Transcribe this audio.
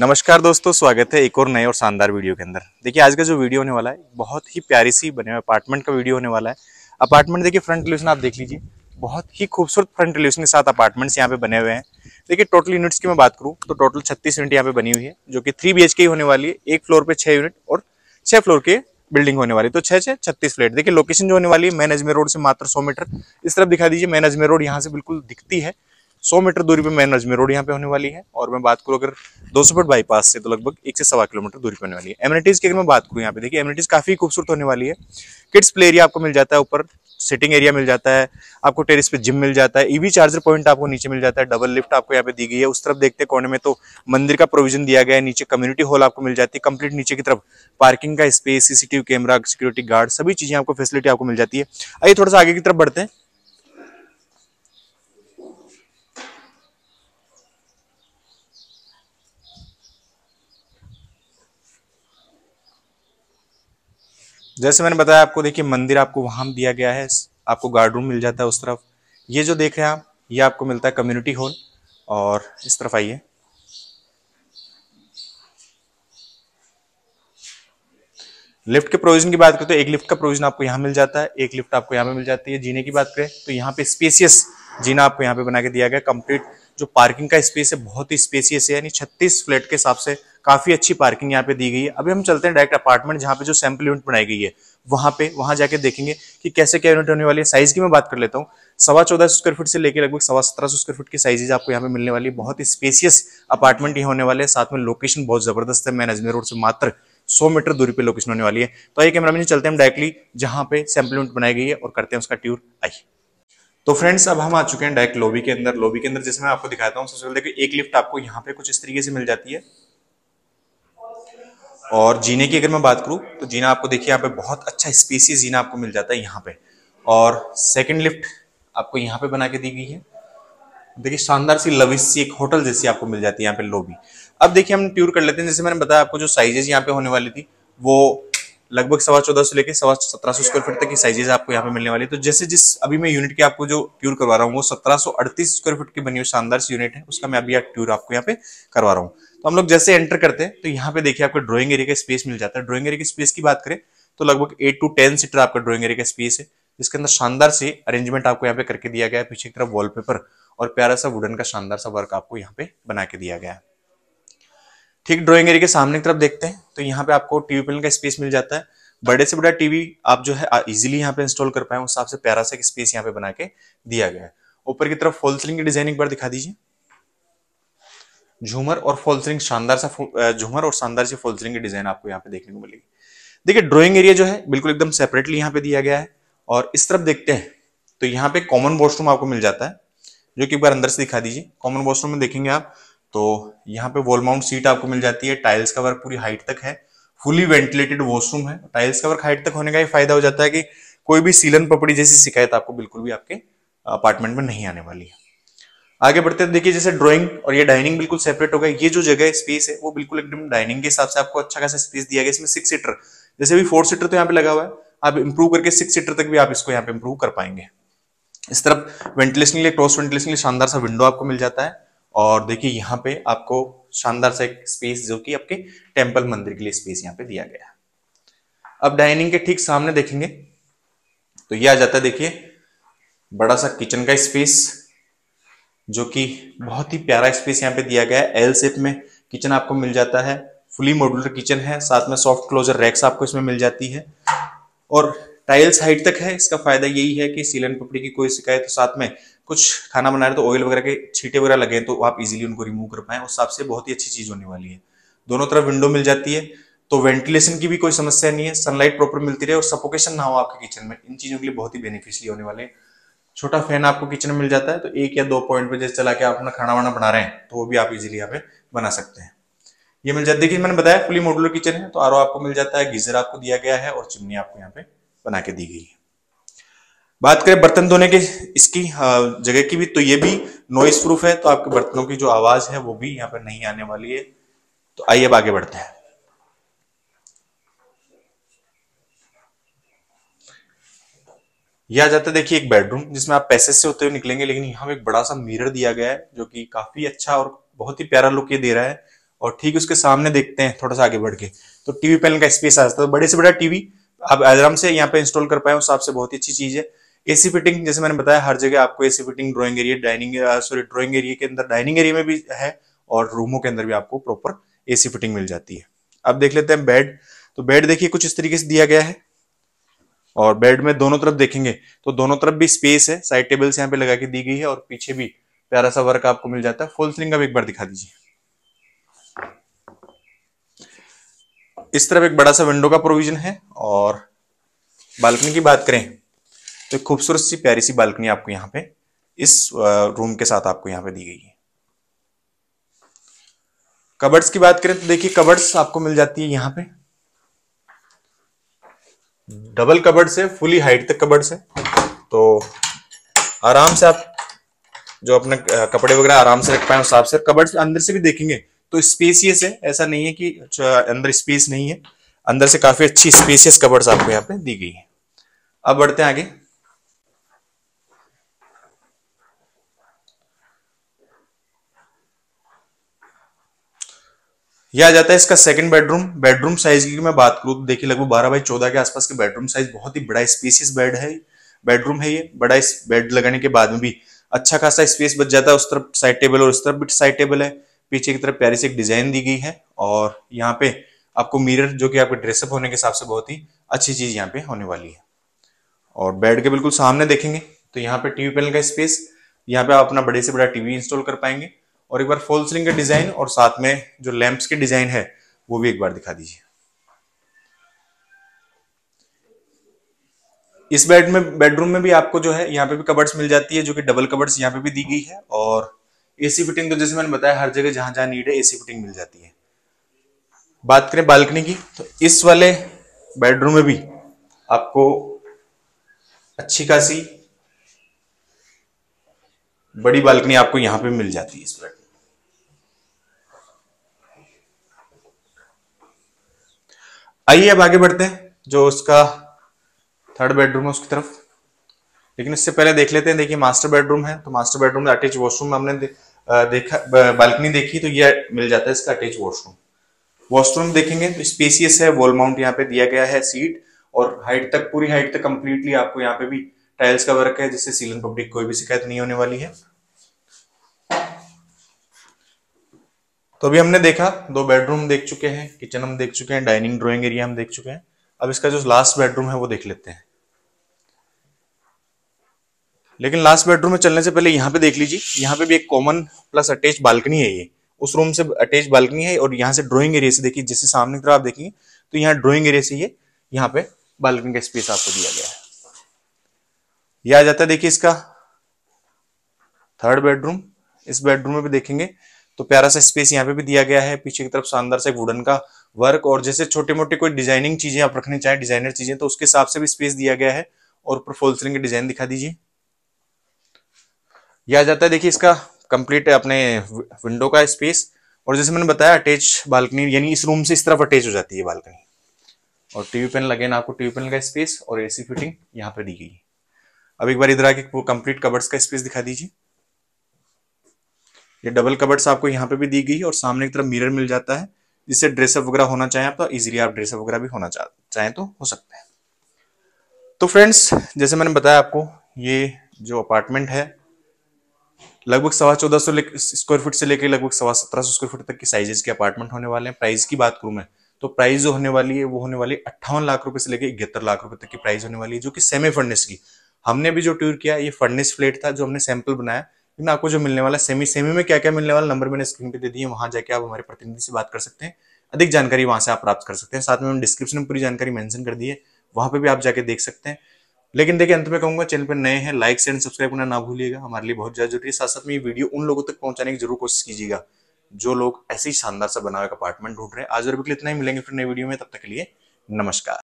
नमस्कार दोस्तों स्वागत है एक और नए और शानदार वीडियो के अंदर देखिए आज का जो वीडियो होने वाला है बहुत ही प्यारी सी बने हुए अपार्टमेंट का वीडियो होने वाला है अपार्टमेंट देखिए फ्रंट एलिवेशन आप देख लीजिए बहुत ही खूबसूरत फ्रंट एलिवेशन के साथ अपार्टमेंट्स यहाँ पे बने हुए हैं देखिए टोटल यूनिट्स की मैं बात करूँ तो टोटल छत्तीस यूनिट यहाँ पे बनी हुई है जो कि थ्री बी की होने वाली है एक फ्लोर पे छः यूनिट और छः फ्लोर के बिल्डिंग होने वाली तो छः छः छत्तीस फ्लैट देखिए लोकेशन जो होने वाली है मैन रोड से मात्र सौ मीटर इस तरफ दिखा दीजिए मैन रोड यहाँ से बिल्कुल दिखती है सौ मीटर दूरी पे मेन अजमेर रोड यहाँ पे होने वाली है और मैं बात करूँ अगर दो सौ फुट बाईपास से तो लगभग एक से सवा किलोमीटर दूरी पे होने वाली है एमिनिटीज़ की अगर मैं बात करूँ यहाँ पे देखिए एमिनिटीज़ काफ़ी खूबसूरत होने वाली है किड्स प्ले एरिया आपको मिल जाता है ऊपर सिटिंग एरिया मिल जाता है आपको टेरिस पे जिम मिल जाता है ईवी चार्जर पॉइंट आपको नीचे मिल जाता है डबल लिफ्ट आपको यहाँ पे दी गई है उस तरफ देखते कोने में तो मंदिर का प्रोविजन दिया गया है नीचे कम्युनिटी हॉल आपको मिल जाती है कंप्लीट नीचे की तरफ पार्किंग का space CCTV camera security guard सभी चीजें आपको फैसिलिटी आपको मिल जाती है आइए थोड़ा सा आगे की तरफ बढ़ते हैं जैसे मैंने बताया आपको देखिए मंदिर आपको वहां दिया गया है आपको गार्ड रूम मिल जाता है उस तरफ ये जो देख रहे हैं आप ये आपको मिलता है कम्युनिटी हॉल और इस तरफ आइए लिफ्ट के प्रोविजन की बात करें तो एक लिफ्ट का प्रोविजन आपको यहाँ मिल जाता है एक लिफ्ट आपको यहाँ पे मिल जाती है जीने की बात करें तो यहाँ पे स्पेसियस जीना आपको यहाँ पे बना के दिया गया कंप्लीट जो पार्किंग का स्पेस है बहुत ही स्पेसियस है यानी 36 फ्लैट के हिसाब से काफी अच्छी पार्किंग यहाँ पे दी गई है अभी हम चलते हैं डायरेक्ट अपार्टमेंट जहाँ पे जो सैम्पल यूनिट बनाई गई है वहां पे वहां जाके देखेंगे कि कैसे क्या यूनिट होने वाली है साइज की मैं बात कर लेता हूँ सवा चौदह सौ स्क्वायर फीट से लेकर लगभग सवा सत्रह सौ स्क्वायर फीट की साइजेज आपको यहाँ पे मिलने वाली बहुत ही स्पेसियस अपार्टमेंट ये होने वाले हैं साथ में लोकेशन बहुत जबरदस्त है मैन अजमेर रोड से मात्र सौ मीटर दूरी पे लोकेशन होने वाली है तो आइए कैमरा मैन चलते हैं डायरेक्टली जहाँ पे सैम्पल यूनिट बनाई गई है और करते हैं उसका ट्यूर आई तो फ्रेंड्स अब हम आ चुके हैं डायरेक्ट लॉबी के अंदर लॉबी के अंदर जैसे मैं आपको दिखाता हूँ सबसे पहले देखिए एक लिफ्ट आपको यहाँ पे कुछ इस तरीके से मिल जाती है और जीने की अगर मैं बात करूँ तो जीना आपको देखिए यहाँ पे बहुत अच्छा स्पेसी जीना आपको मिल जाता है यहाँ पे और सेकंड लिफ्ट आपको यहाँ पे बना के दी गई है देखिए शानदार सी लविश सी एक होटल जैसी आपको मिल जाती है यहाँ पे लोबी अब देखिए हम ट्यूर कर लेते हैं जैसे मैंने बताया आपको जो साइजेज यहाँ पे होने वाली थी वो लगभग सवा चौदह सौ लेकर सवा सत्रह सौ स्क्वायर फीट तक की साइजेस आपको यहाँ पे मिलने वाली है तो जैसे जिस अभी मैं यूनिट की आपको जो ट्यूर करवा रहा हूँ वो सत्रह सौ अड़तीस स्क्वायर फीट की बनी हुई शानदार सी यूनिट है उसका मैं अभी ट्यूर आपको यहाँ पे करवा रहा हूँ तो हम लोग जैसे एंटर करते हैं तो यहाँ पे देखिए आपको ड्रॉइंग एरिया का स्पेस मिल जाता है ड्रॉइंग एरिया की स्पेस की बात करें तो लगभग एट टू टेन सीटर आपका ड्रॉइंग एरिया का स्पेस है जिसके अंदर शानदार से अरेंजमेंट आपको यहाँ पे करके दिया गया है पीछे की तरफ वॉलपेपर और प्यारा सा वुडन का शानदार सा वर्क आपको यहाँ पे बना के दिया गया है ठीक ड्रॉइंग एरिया के सामने की तरफ देखते हैं तो यहाँ पे आपको टीवी पैनल का स्पेस मिल जाता है बड़े से बड़ा टीवी आप जो है इजिली यहाँ पे इंस्टॉल कर पाए उस हिसाब से प्यारा सा स्पेस यहाँ पे बना के दिया गया है ऊपर की तरफ फॉल सीलिंग की डिजाइन एक बार दिखा दीजिए झूमर और फॉल सीलिंग शानदार सा झूमर और शानदार सी फॉल सीलिंग की डिजाइन आपको यहाँ पे देखने को मिलेगी देखिए ड्रॉइंग एरिया जो है बिल्कुल एकदम सेपरेटली यहाँ पे दिया गया है और इस तरफ देखते हैं तो यहाँ पे कॉमन वॉशरूम आपको मिल जाता है जो कि एक बार अंदर से दिखा दीजिए कॉमन वॉशरूम में देखेंगे आप तो यहाँ पे वॉल माउंट सीट आपको मिल जाती है टाइल्स कवर पूरी हाइट तक है फुली वेंटिलेटेड वॉशरूम है टाइल्स कवर हाइट तक होने का ये फायदा हो जाता है कि कोई भी सीलन पपड़ी जैसी शिकायत आपको बिल्कुल भी आपके अपार्टमेंट में नहीं आने वाली है आगे बढ़ते हैं देखिए जैसे ड्राइंग और ये डाइनिंग बिल्कुल सेपरेट हो ये जो जगह स्पेस है वो बिल्कुल एकदम डाइनिंग के हिसाब से आपको अच्छा खासा स्पेस दिया गया इसमें सिक्स सीटर जैसे भी फोर सीटर तो यहाँ पे लगा हुआ है आप इंप्रूव करके सिक्स सीटर तक भी आप इसको यहाँ पे इंप्रूव कर पाएंगे इस तरफ वेंटिलेशन के लिए क्रॉस वेंटिलेशन के लिए शानदार सा विंडो आपको मिल जाता है और देखिए यहाँ पे आपको शानदार सा एक स्पेस जो कि आपके टेम्पल मंदिर के लिए स्पेस यहाँ पे दिया गया अब डाइनिंग के ठीक सामने देखेंगे तो ये आ जाता है देखिए बड़ा सा किचन का स्पेस जो कि बहुत ही प्यारा स्पेस यहाँ पे दिया गया है एल शेप में किचन आपको मिल जाता है फुली मॉड्यूलर किचन है साथ में सॉफ्ट क्लोजर रैक्स आपको इसमें मिल जाती है और टाइल्स हाइट तक है इसका फायदा यही है कि सीलन पपड़ी की कोई शिकायत तो साथ में कुछ खाना बना रहे तो ऑयल वगैरह के छीटे वगैरह लगे तो आप इजीली उनको रिमूव कर पाए उस हिसाब से बहुत ही अच्छी चीज होने वाली है दोनों तरफ विंडो मिल जाती है तो वेंटिलेशन की भी कोई समस्या नहीं है सनलाइट प्रॉपर मिलती रहे और सपोकेशन ना हो आपके किचन में इन चीजों के लिए बहुत ही बेनिफिशियल होने वाले हैं छोटा फैन आपको किचन में मिल जाता है तो एक या दो पॉइंट पे जैसे चला के आप अपना खाना वाना बना रहे हैं तो वो भी आप इजीली यहाँ पे बना सकते हैं ये मिल जाता है देखिए मैंने बताया फुली मॉडुलर किचन है तो आर आपको मिल जाता है गीजर आपको दिया गया है और चिमनी आपको यहाँ पे बना के दी गई है बात करें बर्तन धोने के इसकी जगह की भी तो ये भी नॉइस प्रूफ है तो आपके बर्तनों की जो आवाज है वो भी यहाँ पर नहीं आने वाली है तो आइए अब आगे बढ़ते हैं यह आ जाता है देखिए एक बेडरूम जिसमें आप पैसे से होते हुए निकलेंगे लेकिन यहाँ पे एक बड़ा सा मिरर दिया गया है जो कि काफी अच्छा और बहुत ही प्यारा लुक ये दे रहा है और ठीक उसके सामने देखते हैं थोड़ा सा आगे बढ़ के तो टीवी पैनल का स्पेस आ जाता है तो बड़े से बड़ा टीवी आप आराम से यहाँ पे इंस्टॉल कर पाए उस हिसाब से बहुत ही अच्छी चीज है एसी फिटिंग जैसे मैंने बताया हर जगह आपको AC fitting drawing area dining sorry drawing area के अंदर डाइनिंग एरिया में भी है और रूमों के अंदर भी आपको प्रॉपर एसी फिटिंग मिल जाती है अब देख लेते हैं बेड तो बेड देखिए कुछ इस तरीके से दिया गया है और बेड में दोनों तरफ देखेंगे तो दोनों तरफ भी स्पेस है साइड टेबल्स यहाँ पे लगा के दी गई है और पीछे भी प्यारा सा वर्क आपको मिल जाता है फुल स्लिंग अब एक बार दिखा दीजिए इस तरफ एक बड़ा सा विंडो का प्रोविजन है और बालकनी की बात करें तो खूबसूरत सी प्यारी सी बालकनी आपको यहाँ पे इस रूम के साथ आपको यहाँ पे दी गई है कबर्ड्स की बात करें तो देखिए कबर्ड्स आपको मिल जाती है यहाँ पे डबल कबर्ड्स है फुली हाइट तक कबर्ड्स है तो आराम से आप जो अपने कपड़े वगैरह आराम से रख पाए उस हिसाब से कबर्ड्स अंदर से भी देखेंगे तो स्पेसियस है ऐसा नहीं है कि अच्छा, अंदर स्पेस नहीं है अंदर से काफी अच्छी स्पेसियस कबर्ड्स आपको यहाँ पे दी गई है अब बढ़ते हैं आगे यह आ जाता है इसका सेकंड बेडरूम बेडरूम साइज की मैं बात करूं तो देखिए लगभग बारह बाई चौदह के आसपास के बेडरूम साइज बहुत ही बड़ा स्पेसियस बेड है बेडरूम है ये बड़ा इस बेड लगाने के बाद में भी अच्छा खासा स्पेस बच जाता है उस तरफ साइड टेबल और उस तरफ भी साइड टेबल है पीछे की तरफ प्यारी से एक डिजाइन दी गई है और यहाँ पे आपको मिरर जो कि आपके ड्रेसअप होने के हिसाब से बहुत ही अच्छी चीज यहाँ पे होने वाली है और बेड के बिल्कुल सामने देखेंगे तो यहाँ पे टीवी पैनल का स्पेस यहाँ पे आप अपना बड़े से बड़ा टीवी इंस्टॉल कर पाएंगे और एक बार फॉल सीलिंग का डिजाइन और साथ में जो लैंप्स के डिजाइन है वो भी एक बार दिखा दीजिए इस बेड में बेडरूम में भी आपको जो है यहाँ पे भी कबर्ड्स मिल जाती है जो कि डबल कबर्ड्स यहाँ पे भी दी गई है और एसी फिटिंग तो जैसे मैंने बताया हर जगह जहां जहां नीड है एसी फिटिंग मिल जाती है बात करें बालकनी की तो इस वाले बेडरूम में भी आपको अच्छी खासी बड़ी बालकनी आपको यहाँ पे मिल जाती है इस बेड आइए अब आगे बढ़ते हैं जो उसका थर्ड बेडरूम है उसकी तरफ लेकिन इससे पहले देख लेते हैं देखिए मास्टर बेडरूम है तो मास्टर बेडरूम में अटैच वॉशरूम में हमने देखा बालकनी देखी तो ये मिल जाता है इसका अटैच वॉशरूम वॉशरूम देखेंगे तो स्पेसियस है वॉल माउंट यहाँ पे दिया गया है सीट और हाइट तक पूरी हाइट तक कंप्लीटली आपको यहाँ पे भी टाइल्स का वर्क है जिससे सीलन पब्लिक कोई भी शिकायत नहीं होने वाली है तो अभी हमने देखा दो बेडरूम देख चुके हैं किचन हम देख चुके हैं डाइनिंग ड्रॉइंग एरिया हम देख चुके हैं अब इसका जो लास्ट बेडरूम है वो देख लेते हैं लेकिन लास्ट बेडरूम में चलने से पहले यहाँ पे देख लीजिए यहाँ पे भी एक कॉमन प्लस अटैच बालकनी है ये उस रूम से अटैच बालकनी है और यहाँ से ड्रॉइंग एरिया से देखिए जैसे सामने की तरफ आप देखेंगे तो यहाँ ड्रॉइंग एरिया से ये यहाँ पे बालकनी का स्पेस आपको दिया गया है यह आ जाता है देखिए इसका थर्ड बेडरूम इस बेडरूम में भी देखेंगे तो प्यारा सा स्पेस यहाँ पे भी दिया गया है पीछे की तरफ शानदार से वुडन का वर्क और जैसे छोटे मोटे कोई डिजाइनिंग चीजें आप रखनी चाहें डिजाइनर चीजें तो उसके हिसाब से भी स्पेस दिया गया है और ऊपर फॉल सीलिंग डिजाइन दिखा दीजिए यह आ जाता है देखिए इसका कंप्लीट अपने विंडो का स्पेस और जैसे मैंने बताया अटैच बालकनी यानी इस रूम से इस तरफ अटैच हो जाती है बालकनी और टीवी पैनल लगे ना आपको टीवी पैनल का स्पेस और एसी फिटिंग यहाँ पे दी गई है अब एक बार इधर आके कंप्लीट कवर्स का स्पेस दिखा दीजिए ये डबल कबर्ड्स आपको यहाँ पे भी दी गई और सामने की तरफ मिरर मिल जाता है जिससे ड्रेसअप वगैरह होना चाहें आप तो इजीली आप ड्रेसअप वगैरह भी होना चाहें तो हो सकते हैं तो फ्रेंड्स जैसे मैंने बताया आपको ये जो अपार्टमेंट है लगभग सवा चौदह सौ स्क्वायर फीट से लेकर लगभग सवा सत्रह सौ स्क्वायर फीट तक की साइजेस के अपार्टमेंट होने वाले हैं प्राइस की बात करूं मैं तो प्राइस जो होने वाली है वो होने वाली अट्ठावन लाख रुपए से लेकर इकहत्तर लाख रुपए तक की प्राइस होने वाली है जो कि सेमी फर्निस की हमने भी जो टूर किया ये फर्निश फ्लेट था जो हमने सैंपल बनाया लेकिन आपको जो मिलने वाला सेमी सेमी में क्या क्या मिलने वाला नंबर मैंने स्क्रीन पे दे दिए वहां जाके आप हमारे प्रतिनिधि से बात कर सकते हैं अधिक जानकारी वहां से आप प्राप्त कर सकते हैं साथ में डिस्क्रिप्शन में पूरी जानकारी मेंशन कर दी है वहां पर भी आप जाके देख सकते हैं लेकिन देखिए अंत में कहूंगा चैनल पर नए हैं लाइक शेयर सब्सक्राइब करना ना भूलिएगा हमारे लिए बहुत ज्यादा जरूरी है साथ साथ में ये वीडियो उन लोगों तक पहुंचाने की जरूर कोशिश कीजिएगा जो लोग ऐसे ही शानदार सा बनाए अपार्टमेंट ढूंढ रहे हैं आज और बिल्कुल इतना ही मिलेंगे फिर नए वीडियो में तब तक के लिए नमस्कार